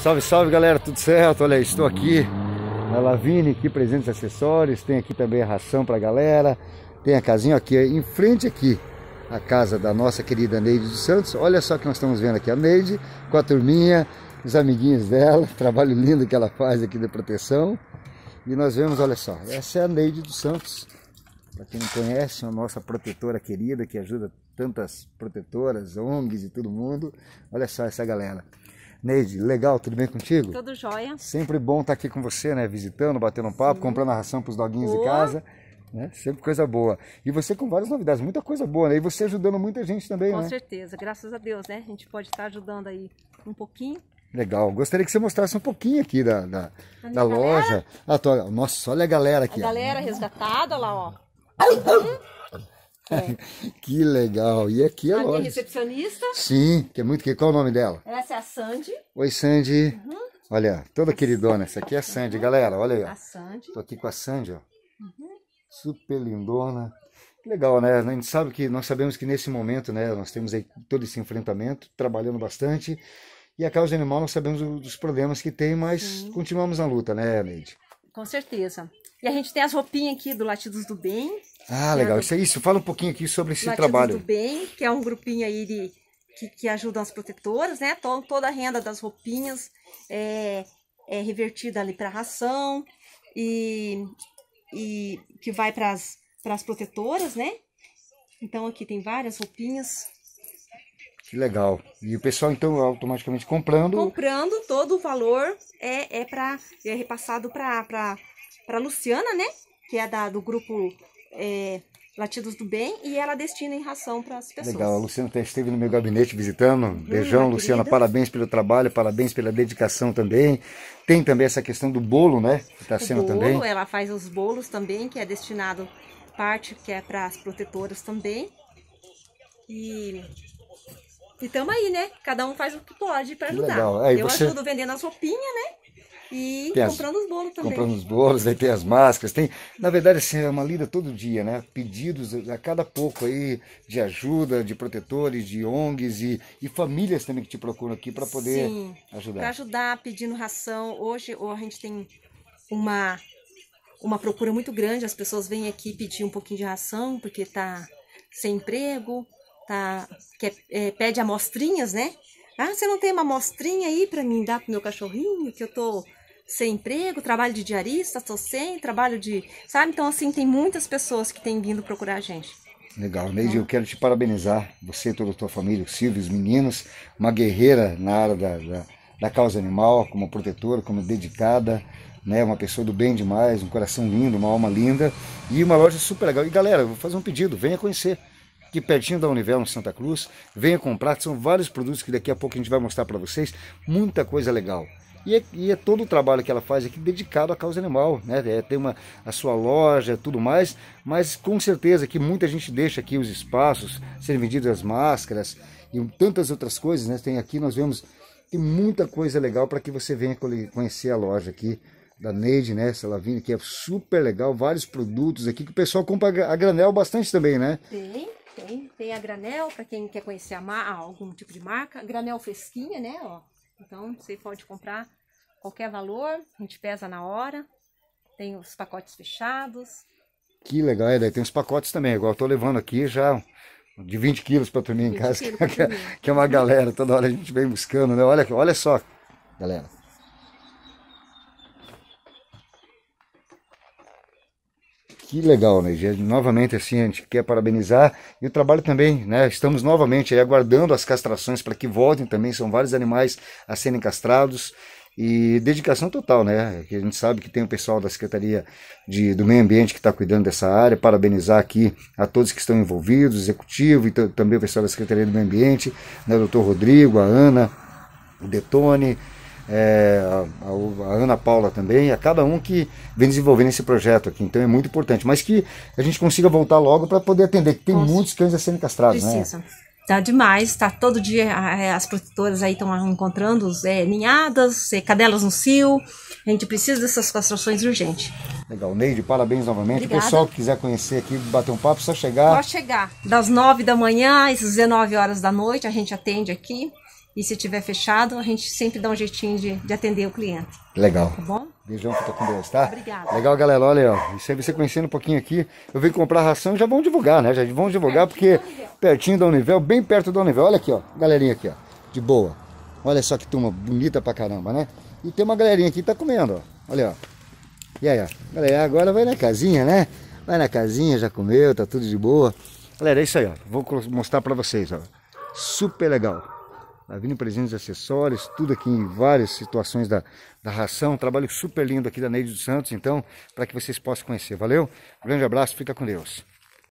Salve, salve galera, tudo certo? Olha, estou aqui na Lavine, aqui presentes acessórios, tem aqui também a ração pra galera, tem a casinha aqui, em frente aqui, a casa da nossa querida Neide dos Santos. Olha só que nós estamos vendo aqui a Neide com a turminha, os amiguinhos dela, trabalho lindo que ela faz aqui de proteção. E nós vemos, olha só, essa é a Neide dos Santos, para quem não conhece, é a nossa protetora querida que ajuda tantas protetoras, ONGs e todo mundo. Olha só essa galera. Neide, legal, tudo bem contigo? Tudo jóia. Sempre bom estar tá aqui com você, né? Visitando, batendo um papo, Sim. comprando a ração para os doguinhos boa. de casa. Né? Sempre coisa boa. E você com várias novidades, muita coisa boa, né? E você ajudando muita gente também, com né? Com certeza, graças a Deus, né? A gente pode estar ajudando aí um pouquinho. Legal, gostaria que você mostrasse um pouquinho aqui da, da, da loja. Ah, tô... Nossa, olha a galera aqui. A galera resgatada, olha lá, ó. que legal. E aqui é a minha recepcionista? Sim, que é muito que qual o nome dela? Essa é a Sandy. Oi, Sandy. Uhum. Olha, toda queridona, essa aqui é a Sandy, uhum. galera. Olha aí. Ó. A Sandy. Tô aqui com a Sandy, ó. Uhum. Super lindona. Legal, né? A gente sabe que nós sabemos que nesse momento, né, nós temos aí todo esse enfrentamento, trabalhando bastante. E a causa animal, nós sabemos dos problemas que tem, mas continuamos na luta, né, Neide? Com certeza. E a gente tem as roupinhas aqui do Latidos do Bem. Ah, é legal. É Isso, isso, fala um pouquinho aqui sobre esse Latidos trabalho. Latidos do Bem, que é um grupinho aí de, que, que ajuda as protetoras, né? Toda a renda das roupinhas é, é revertida ali para ração e, e que vai para as protetoras, né? Então aqui tem várias roupinhas que legal. E o pessoal, então, automaticamente comprando. Comprando, todo o valor é, é, pra, é repassado para a Luciana, né? Que é da, do grupo é, Latidos do Bem, e ela destina em ração para as pessoas. Legal, a Luciana tá, esteve no meu gabinete visitando. Hum, Beijão, Luciana, querida. parabéns pelo trabalho, parabéns pela dedicação também. Tem também essa questão do bolo, né? Que está sendo bolo, também. Ela faz os bolos também, que é destinado parte que é para as protetoras também. E e tamo aí, né? Cada um faz o que pode para ajudar. Legal. Aí, eu você... ajudo vendendo as roupinhas, né? E comprando os bolos também. Comprando os bolos, aí tem as máscaras, tem. Na verdade, assim, é uma lida todo dia, né? Pedidos a cada pouco aí de ajuda, de protetores, de ONGs e, e famílias também que te procuram aqui para poder Sim, ajudar. Para ajudar, pedindo ração. Hoje a gente tem uma, uma procura muito grande, as pessoas vêm aqui pedir um pouquinho de ração, porque tá sem emprego, tá, que é, é, pede amostrinhas, né? Ah, você não tem uma amostrinha aí para mim dar pro meu cachorrinho, que eu tô sem emprego, trabalho de diarista, tô sem, trabalho de. Sabe? Então, assim, tem muitas pessoas que têm vindo procurar a gente. Legal, Neide, eu quero te parabenizar, você e toda a tua família, o Silvio, os meninos, uma guerreira na área da, da, da causa animal, como protetora, como dedicada, né, uma pessoa do bem demais, um coração lindo, uma alma linda e uma loja super legal. E galera, vou fazer um pedido, venha conhecer aqui pertinho da Univel, em Santa Cruz. Venha comprar, são vários produtos que daqui a pouco a gente vai mostrar para vocês. Muita coisa legal. E é, e é, todo o trabalho que ela faz aqui dedicado à causa animal, né? É, tem uma, a sua loja tudo mais, mas com certeza que muita gente deixa aqui os espaços, serem vendidas as máscaras e tantas outras coisas, né? Tem aqui, nós vemos, tem muita coisa legal para que você venha conhecer a loja aqui da Neide, né? Ela vindo aqui é super legal, vários produtos aqui que o pessoal compra a granel bastante também, né? Sim. Tem, tem a granel, para quem quer conhecer a mar, algum tipo de marca. Granel fresquinha, né? Ó. Então, você pode comprar qualquer valor, a gente pesa na hora. Tem os pacotes fechados. Que legal, é, daí tem os pacotes também, igual eu tô levando aqui já de 20 quilos para dormir em casa, que, é que, é uma galera, toda hora a gente vem buscando, né? Olha, olha só, galera. que legal, né? novamente, assim, a gente quer parabenizar. E o trabalho também, né? Estamos novamente aguardando as castrações para que voltem também. São vários animais a serem castrados. E dedicação total, né? A gente sabe que tem o pessoal da Secretaria de, do Meio Ambiente que está cuidando dessa área. Parabenizar aqui a todos que estão envolvidos, o executivo e também o pessoal da Secretaria do Meio Ambiente, né? O doutor Rodrigo, a Ana, o Detone é, a, a, Ana Paula também, a é cada um que vem desenvolvendo esse projeto aqui. Então é muito importante, mas que a gente consiga voltar logo para poder atender, que tem Nossa. muitos cães a serem castrados, Precisa. né? Tá demais, tá todo dia é, as protetoras aí estão encontrando é, ninhadas, é, cadelas no cio. A gente precisa dessas castrações urgente. Legal, Neide, parabéns novamente. Obrigada. O pessoal que quiser conhecer aqui, bater um papo, só chegar. Só chegar. Das 9 da manhã às 19 horas da noite, a gente atende aqui. E se tiver fechado, a gente sempre dá um jeitinho de, de atender o cliente. Legal. Tá bom? Beijão, fica com Deus, tá? Obrigada. Legal, galera. Olha, ó, isso aí você conhecendo um pouquinho aqui. Eu vim comprar ração e já vão divulgar, né? Já vão divulgar porque pertinho da Univel, bem perto da Univel. Olha aqui, ó. Galerinha aqui, ó. De boa. Olha só que turma bonita pra caramba, né? E tem uma galerinha aqui que tá comendo, ó. Olha, ó. E aí, ó. Galera, agora vai na casinha, né? Vai na casinha, já comeu, tá tudo de boa. Galera, é isso aí, ó. Vou mostrar pra vocês, ó. Super legal. Tá vindo presentes acessórios, tudo aqui em várias situações da, da ração. trabalho super lindo aqui da Neide dos Santos, então, para que vocês possam conhecer. Valeu? grande abraço, fica com Deus.